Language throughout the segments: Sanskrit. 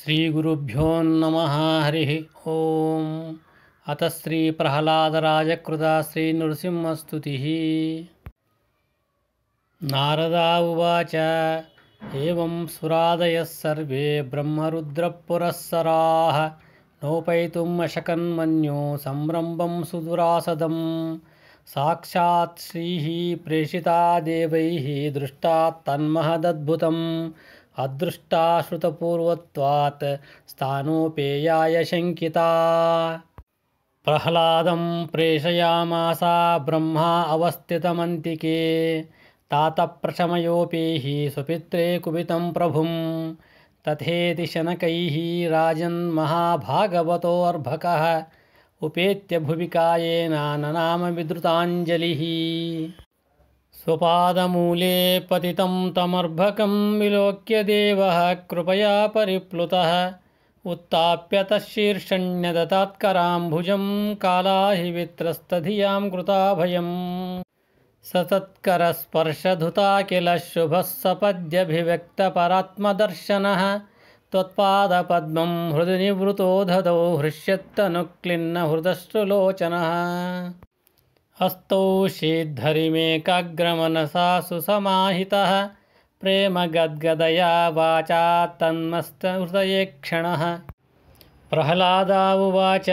श्रीगुरुभ्यो नमः हरिः ॐ अत श्रीप्रह्लादराजकृता श्रीनृसिंहस्तुतिः नारदा उवाच एवं सुरादयः सर्वे ब्रह्मरुद्रःपुरःसराः नोपैतुम् अशकन्मन्यु सम्भ्रम्भं सुदुरासदं साक्षात् श्रीः प्रेषिता देवैः तन्महदद्भुतम् अदृष्टाश्रुतपूर्वत्वात् स्थानोपेयाय शङ्किता प्रह्लादं प्रेषयामासा ब्रह्मा अवस्थितमन्तिके तातप्रशमयोऽपीः सुपित्रे कुपितं प्रभुं तथेति शनकैः राजन्महाभागवतोऽर्भकः उपेत्य भुविकायेन ननाम विद्रुताञ्जलिः स्वदमूले पति तमर्भक विलोक्य देव कृपया परिप्लुतः उत्ताप्य तीर्षण्य कालाहि वित्रस्तधियां सतत्कस्पर्शधुता किल शुभ सपद्यभिव्यक्तपरात्मदर्शनः तत्दपद्म हृदय निवृत ददौ हृष्यनुक्लिन्न हृदश्रुलोचनः हस्तौ शीद्धरिमेकाग्रमनसा सुसमाहितः प्रेमगद्गदया वाचा तन्मस्तहृदये क्षणः प्रह्लादावुवाच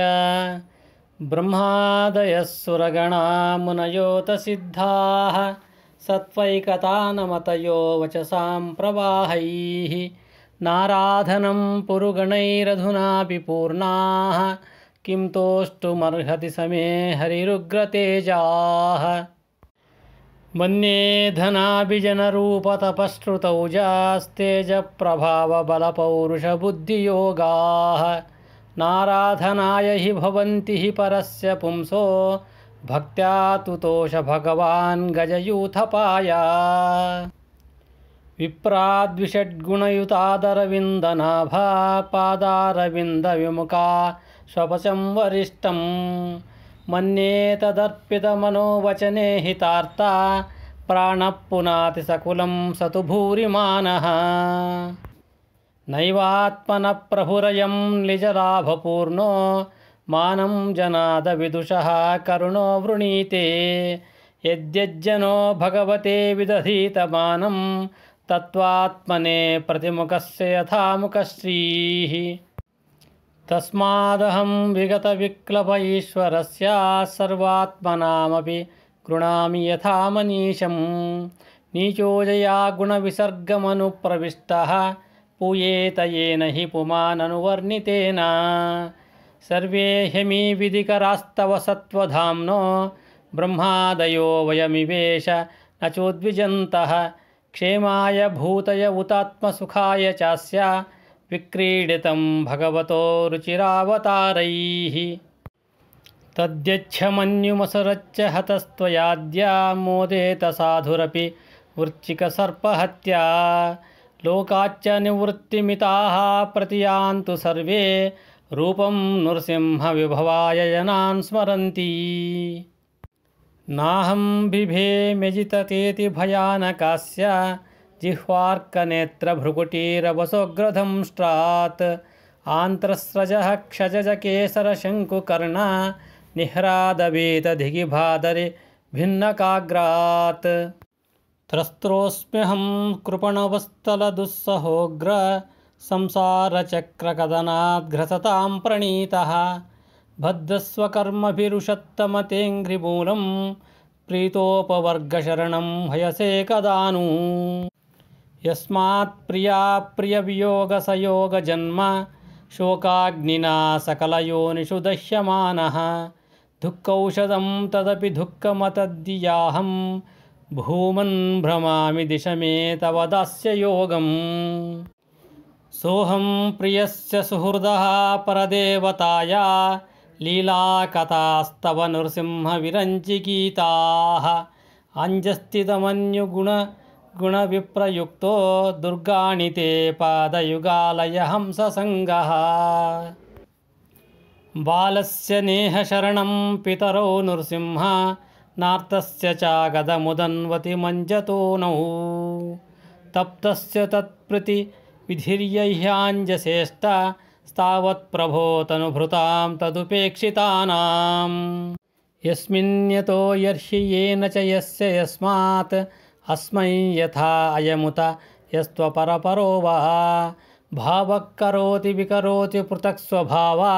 ब्रह्मादयः सुरगणा मुनयोतसिद्धाः सत्त्वैकतानमतयो वचसां प्रवाहैः नाराधनं पुरुगणैरधुनापि पूर्णाः किं तोष्टुमर्हति समे हरिरुग्रतेजाः मन्ये धनाभिजनरूपतपश्रुतौजास्तेजप्रभावबलपौरुषबुद्धियोगाः नाराधनाय हि भवन्ति हि परस्य पुंसो भक्त्या तुतोष भगवान् गजयूथपाया विप्राद्विषड्गुणयुतादरविन्दनाभा पादारविन्दविमुखा स्वपशं वरिष्ठं मन्ये तदर्पितमनोवचने हितार्ता प्राणः सकुलं स तु भूरिमानः नैवात्मनप्रभुरयं निजलाभपूर्णो मानं जनादविदुषः करुणो वृणीते यद्यज्जनो भगवते विदधीतमानं तत्त्वात्मने प्रतिमुखस्य यथा तस्मादहं विगतविक्लप ईश्वरस्य सर्वात्मनामपि गृणामि यथा मनीषं नीचोजया गुण गुणविसर्गमनुप्रविष्टः पूयेत येन हि पुमाननुवर्णितेन सर्वे ह्यमी विधिकरास्तव सत्त्वधाम्नो ब्रह्मादयो वयमिवेश न चोद्विजन्तः क्षेमाय भूतय उतात्मसुखाय चास्य विक्रीडित भगवत रुचिरावतारैः तद्यच्छमन्युमसुरच्च हतस्त्वयाद्या मोदेत साधुरपि वृच्चिकसर्पहत्या लोकाच्च निवृत्तिमिताः प्रतियान्तु सर्वे रूपं नृसिंहविभवाय जनान् स्मरन्ति नाहं बिभेम्यजिततेति भयानकास्य जिह्वार्कनेत्रभ्रुकुटीरवसोग्रधं स्ट्रात् आन्त्रस्रजः क्षजजकेसरशङ्कुकर्णा निह्रादवीतधिगिभादरि भिन्नकाग्रात् त्रस्त्रोऽस्म्यहं कृपणवस्तलदुस्सहोग्र संसारचक्रकदनाद्घ्रसतां प्रणीतः भद्रस्वकर्मभिरुषत्तमतेऽङ्घ्रिमूलं प्रीतोपवर्गशरणं हयसे कदानु प्रिय वियोग सयोग जन्म शोकाग्निना सकलयोनिषु दह्यमानः दुःखौषधं तदपि दुःखमतद्दियाहं भूमन् भ्रमामि दिशमे मे तव दास्य योगम् सोऽहं प्रियस्य सुहृदः परदेवताया नृसिंह नृसिंहविरञ्चिगीताः अञ्जस्थितमन्युगुण गुणविप्रयुक्तो दुर्गाणि ते पादयुगालय हंससङ्गः बालस्य नेहशरणं पितरो नृसिंह नार्तस्य चागदमुदन्वति मञ्जतोऽनः तप्तस्य तत्प्रति स्तावत्प्रभो तनुभृतां तदुपेक्षितानाम् यस्मिन् यतो येन च यस्य यस्मात् अस्मै यथा अयमुत यस्त्वपरपरो वः भावः करोति विकरोति पृथक् स्वभावा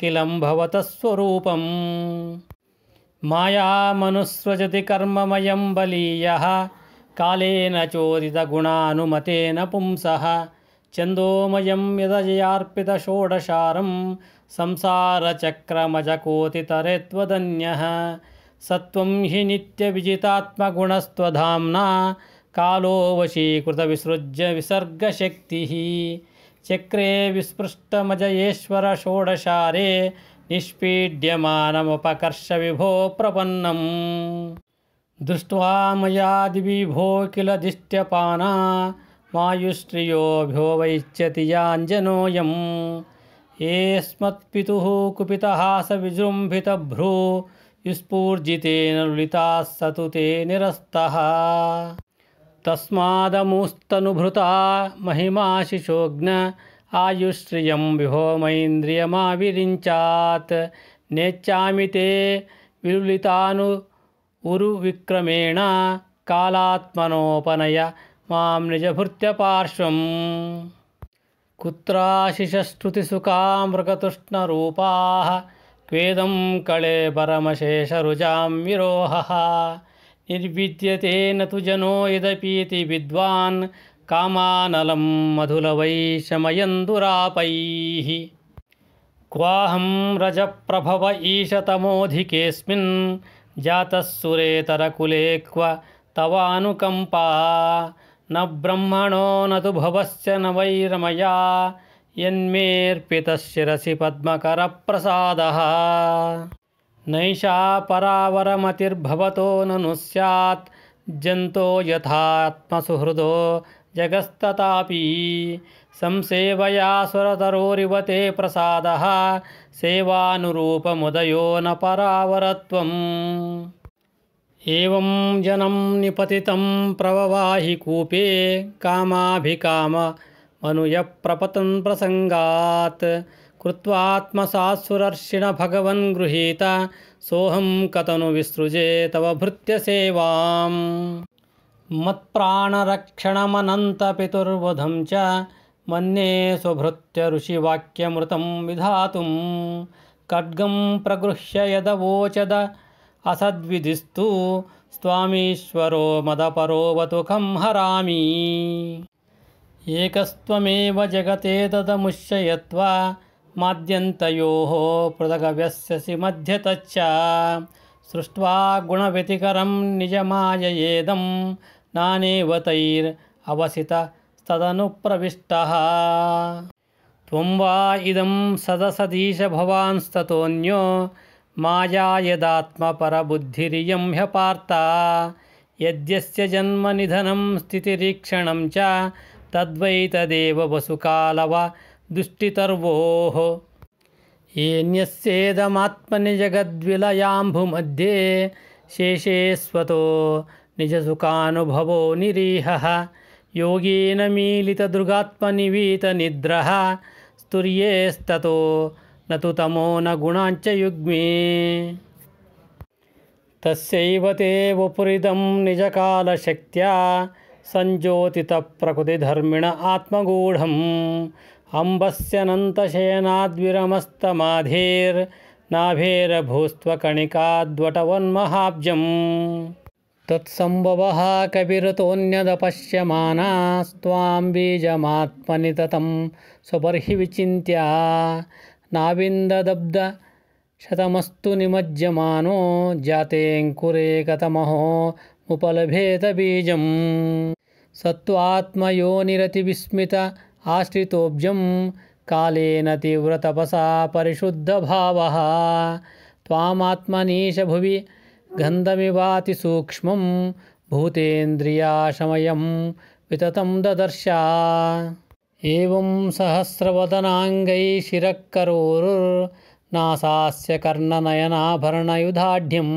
किलं भवतः स्वरूपम् मायामनुस्वजति कर्ममयं बलीयः कालेन चोदितगुणानुमतेन पुंसः चन्दोमयं यदजार्पितषोडशारं संसारचक्रमजकोतितरे त्वदन्यः सत्व हि निजितात्मगुणस्वधा कालो विसृज्य विसर्गशक्ति चक्रे षोडशारे निष्पीड्यमकर्ष विभो प्रपन्नम दृष्ट्वा मया दिविभो किल दिष्ट्यपाना मायुश्रियोभ्यो वैच्यति याञ्जनोऽयं येऽस्मत्पितुः कुपितः विजृम्भितभ्रू विस्फूर्जितेन लुलिताः स तु ते निरस्तः तस्मादमुस्तनुभृता महिमाशिशोऽज्ञ आयुश्रियं विभोमैन्द्रियमविरिञ्चात् नेच्छामि ते विलुलितानु उरुविक्रमेण कालात्मनोपनय मां निजभृत्यपार्श्वम् कुत्राशिषस्तुतिसुखामृगतृष्णरूपाः क्वेदं कळे परमशेषरुजां विरोहः निर्विद्यते न तु जनो यदपीति विद्वान् कामानलं दुरापैः क्वाहं रजप्रभव ईशतमोऽधिकेऽस्मिन् जातः सुरेतरकुले क्व तवानुकम्पा न ब्रह्मणो न तु भवश्च न वैरमया यन्मेऽर्पितशिरसि पद्मकरप्रसादः नैषा परावरमतिर्भवतो ननु स्यात् जन्तो यथात्मसुहृदो जगस्तथापि संसेवया सुरतरोरिव ते प्रसादः सेवानुरूपमुदयो न परावरत्वम् एवं जनं निपतितं प्रववाहि कूपे कामाभिकाम मनुयः भगवन् गृहीत सोऽहं विसृजे तव भृत्यसेवाम् मत्प्राणरक्षणमनन्तपितुर्वधं च मन्ये स्वभृत्यऋषिवाक्यमृतं विधातुं खड्गं प्रगृह्य यदवोचद असद्विधिस्तु स्वामीश्वरो मदपरोवतुकं हरामि एकस्त्वमेव जगते तदमुश्चयत्वा माद्यन्तयोः पृथगव्यस्यसि मध्यतच्च सृष्ट्वा गुणव्यतिकरं निजमाययेदं नानेव तैरवसितस्तदनुप्रविष्टः त्वं वा इदं सदसदीश भवांस्ततोऽन्यो मायायदात्मपरबुद्धिरियं ह्यपार्ता यद्यस्य जन्मनिधनं स्थितिरीक्षणं च तद्वैतदेव वसुकालवदुष्टितर्वोः येनमात्मनि जगद्विलयाम्भुमध्ये शेषे स्वतो निजसुखानुभवो निरीहः योगेन मीलितदृगात्मनिवीतनिद्रः स्तुर्येस्ततो न तु तमो न गुणाञ्च युग्मे तस्यैव ते वपुरिदं निजकालशक्त्या संजोतितप्रकृतिधर्मिण आत्मगूढम् अम्बस्य नन्तशेनाद्विरमस्तमाधेर्नाभेरभूस्त्वकणिकाद्वटवन्महाब्जम् तत्संभवः कविरतोऽन्यदपश्यमानास्त्वाम्बीजमात्मनि ततं स्वबर्हि विचिन्त्या नाविन्ददब्दशतमस्तु निमज्जमानो जातेऽङ्कुरेकतमहोमुपलभेतबीजम् सत्त्वात्मयोनिरतिविस्मित आश्रितोऽब्जं कालेन तीव्रतपसा परिशुद्धभावः त्वामात्मनीशभुवि गन्धमिवातिसूक्ष्मं भूतेन्द्रियाशमयं विततं ददर्शा एवं सहस्रवदनाङ्गैः शिरःकरोरुर्नासास्य कर्णनयनाभरणयुधाढ्यं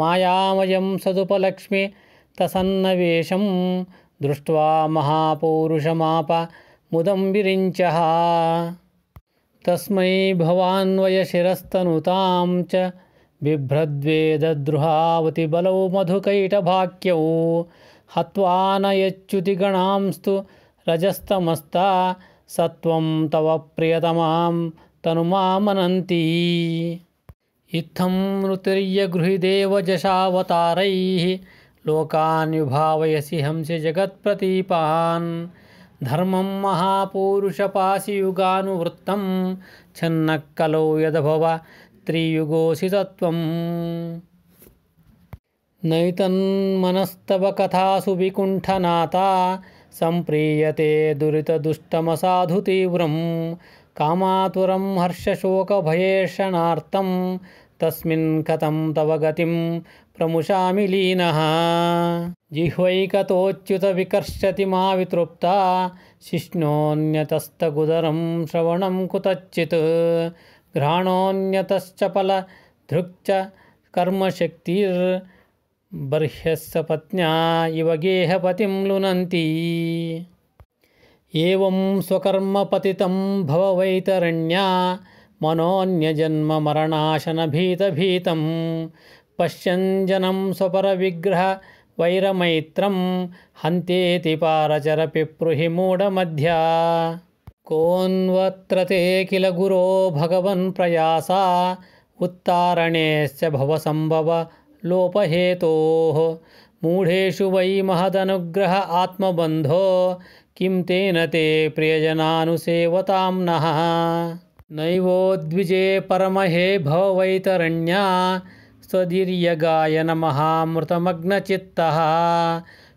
मायामयं सदुपलक्ष्मि तसन्नवेशं दृष्ट्वा महापौरुषमाप मुदं विरिञ्चः तस्मै भवान्वयशिरस्तनुतां च बिभ्रद्वेदद्रुहावतिबलौ मधुकैटभाक्यौ यच्युतिगणांस्तु रजस्तमस्ता सत्वं तव प्रियतमां तनुमामनन्ती इत्थं नृतिर्यगृहिदेवजशावतारैः लोकान् विभावयसि हंसि जगत्प्रतीपान् धर्मं महापूरुषपाशियुगानुवृत्तं छन्नः कलौ यदभव त्रियुगोऽसि तत्त्वम् नैतन्मनस्तव कथासु विकुण्ठनाता सम्प्रीयते दुरितदुष्टमसाधुतीव्रं कामातुरं हर्षशोकभयेषणार्थं तस्मिन् कथं तव गतिं प्रमुषामि लीनः जिह्वैकतोच्युतविकर्षति मा वितृप्ता शिष्णोऽन्यतस्तगुदरं श्रवणं कुतच्चित् घ्राणोऽन्यतश्च फलधृक् च कर्मशक्तिर्बर्ह्यस्य पत्न्या इव गेहपतिं लुनन्ती एवं स्वकर्मपतितं भववैतरण्या मनोऽन्यजन्ममरणाशनभीतभीतम् पश्यञ्जनं स्वपरविग्रह वैरमैत्रं हन्त्येति पारचरपिप्रुहि मूढमध्या कोऽन्वत्र ते किल गुरो भगवन् प्रयासा उत्तारणेश्च भवसम्भव लोपहेतो मूढ़ेशु वै महदनुग्रह आत्मबंधो किं तेन ते प्रियजनानुसेवतां नः नैवोद्विजे परमहे भववैतरण्या स्वधिर्यगाय नम मृतमग्नचि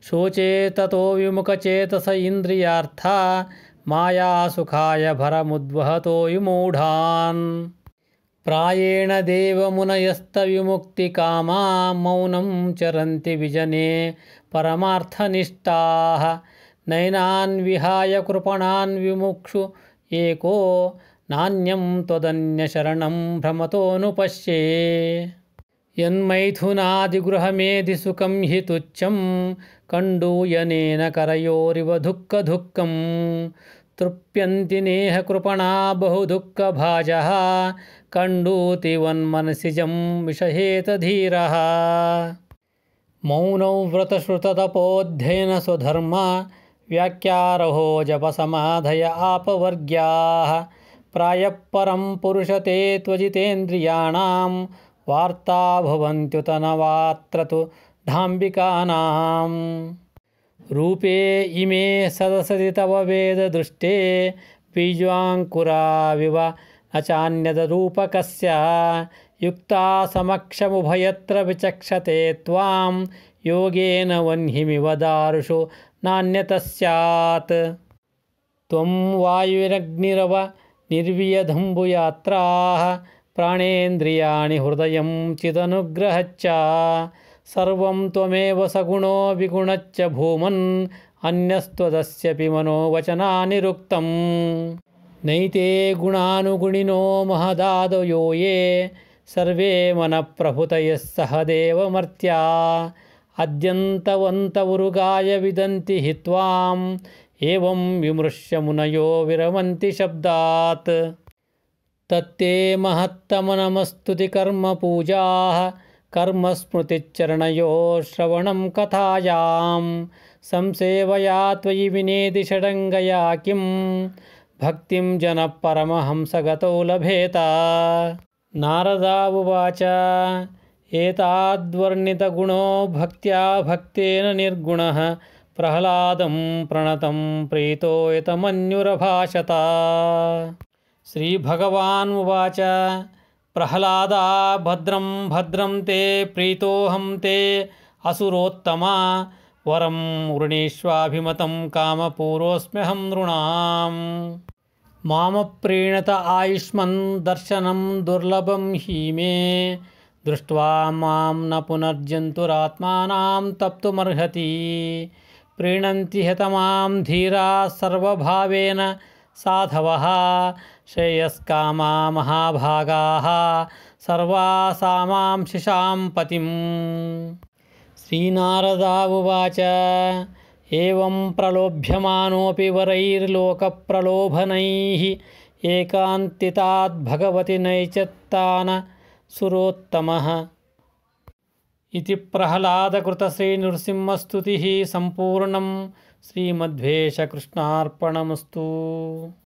शोचे ततो विमुखचेतस इन्द्रियार्था मायासुखाय भरमुद्वहतो विमूढान् विमुक्ति काम मौनम चरती विजने परमार्थनिष्ठाः नैनान् विहाय कृपणान् विमुक्षु एको नान्यम तदन्य नान्यं त्वदन्यशरणं नुपश्ये मेधि सुखम हि तुच्छं कण्डूयनेन करयोरिव दुःखदुःखं तृप्यन्ति भाज कंडूति वनसीज विषहेत धीर मौन व्रतश्रुततपोऽध्ययन स्वधर्म व्याख्यारहो जपसमाधय आपवर्ग्याः प्रायः परं पुरुषते त्वजितेन्द्रियाणां वार्ता वात्र तु धाम्बिकानां रूपे इमे सदसदि तव वेददृष्टे बीज्वाङ्कुराविव न चान्यदरूपकस्य समक्षमुभयत्र विचक्षते त्वां योगेन वह्निमिव दारुषु नान्यतः स्यात् त्वं निर्वियधम्बुयात्राः प्राणेन्द्रियाणि हृदयं चिदनुग्रहच्च सर्वं त्वमेव सगुणो विगुणच्च भूमन् अन्यस्त्वदस्यपि मनोवचनानिरुक्तम् नैते गुणानुगुणिनो महदादयो ये सर्वे मनःप्रभुतयः सह देवमर्त्या अद्यन्तवन्तमुरुगाय विदन्ति हि त्वाम् एवं मुनयो विरमन्ति शब्दात् तत्ते महत्तमनमस्तुतिकर्मपूजाः कर्मस्मृतिचरणयो श्रवणं कथायां संसेवया त्वयि विनेति षडङ्गया किं भक्तिं जनः परमहंसगतौ लभेत नारदा उवाच एताद्वर्णितगुणो भक्त्या भक्तेन निर्गुणः प्रह्लादं प्रणतं प्रीतो यतमन्युरभाषत श्रीभगवानुवाच प्रहलाद भद्रम भद्रं ते प्रीतोऽहं ते असुरोत्तमा वरं वृणीष्वाभिमतं कामपूरोऽस्म्यहं नृणाम् मीणत आयुष्मन् दर्शनं दुर्लभम हि मे दृष्ट्वा मां न प्रीणंती हतमा धीरा हतमां धीराः सर्वभावेन साधव श्रेयस्कामा महाभागा सर्वासामां शिशां पति श्रीनारदावाच एवं एवं वरैर्लोक प्रलोभन एकान्तिताद्भगवति नैचत्तान् सुरोत्तमः इति प्रह्लादकृतश्रीनृसिंहस्तुतिः संपूर्ण ಕೃಷ್ಣಾರ್ಪಣಮಸ್ತು